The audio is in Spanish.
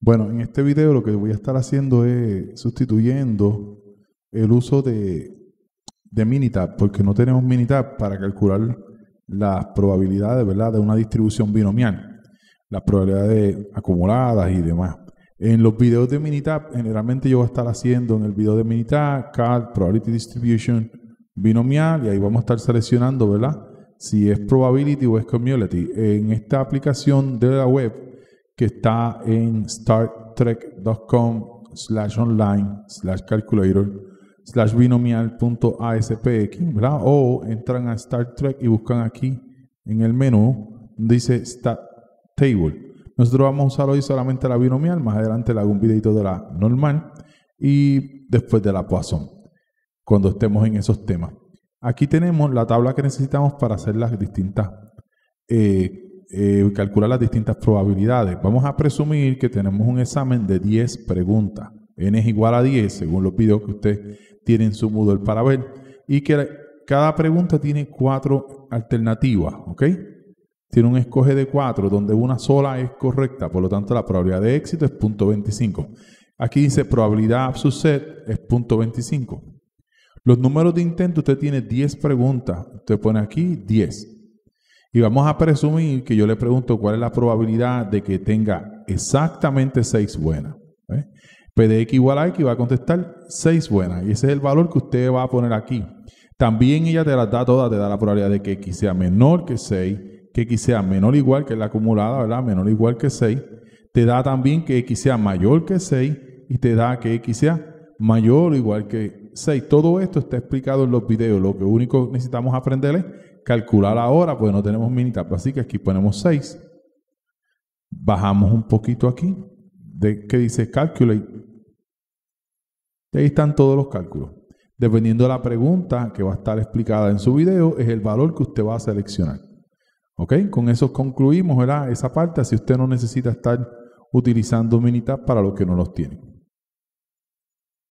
Bueno, en este video lo que voy a estar haciendo es sustituyendo el uso de, de Minitab, porque no tenemos Minitab para calcular las probabilidades ¿verdad? de una distribución binomial, las probabilidades acumuladas y demás. En los videos de Minitab, generalmente yo voy a estar haciendo en el video de Minitab, CAD, Probability Distribution binomial, y ahí vamos a estar seleccionando, ¿verdad? Si es Probability o es Community En esta aplicación de la web, que está en startrek.com slash online slash calculator slash binomial.aspx, ¿verdad? O entran a Star Trek y buscan aquí en el menú, dice Stat Table. Nosotros vamos a usar hoy solamente la binomial, más adelante le hago un videito de la normal y después de la Poisson, cuando estemos en esos temas. Aquí tenemos la tabla que necesitamos para hacer las distintas eh, eh, calcular las distintas probabilidades. Vamos a presumir que tenemos un examen de 10 preguntas. N es igual a 10, según lo pido que usted tiene en su Moodle para ver. Y que cada pregunta tiene cuatro alternativas, ¿ok? Tiene un escoge de cuatro, donde una sola es correcta. Por lo tanto, la probabilidad de éxito es 0.25. Aquí dice probabilidad subset es 0.25. Los números de intento, usted tiene 10 preguntas. Usted pone aquí 10. Y vamos a presumir que yo le pregunto cuál es la probabilidad de que tenga exactamente 6 buenas. ¿eh? de x igual a X va a contestar 6 buenas. Y ese es el valor que usted va a poner aquí. También ella te las da todas, te da la probabilidad de que X sea menor que 6, que X sea menor o igual que la acumulada, ¿verdad? Menor o igual que 6. Te da también que X sea mayor que 6 y te da que X sea mayor o igual que 6. Todo esto está explicado en los videos. Lo que único necesitamos aprender es calcular ahora, pues no tenemos minitab, así que aquí ponemos 6. Bajamos un poquito aquí, de, que dice calculate. Y ahí están todos los cálculos. Dependiendo de la pregunta que va a estar explicada en su video, es el valor que usted va a seleccionar. ¿Ok? Con eso concluimos esa parte, si usted no necesita estar utilizando Minitab para los que no los tienen.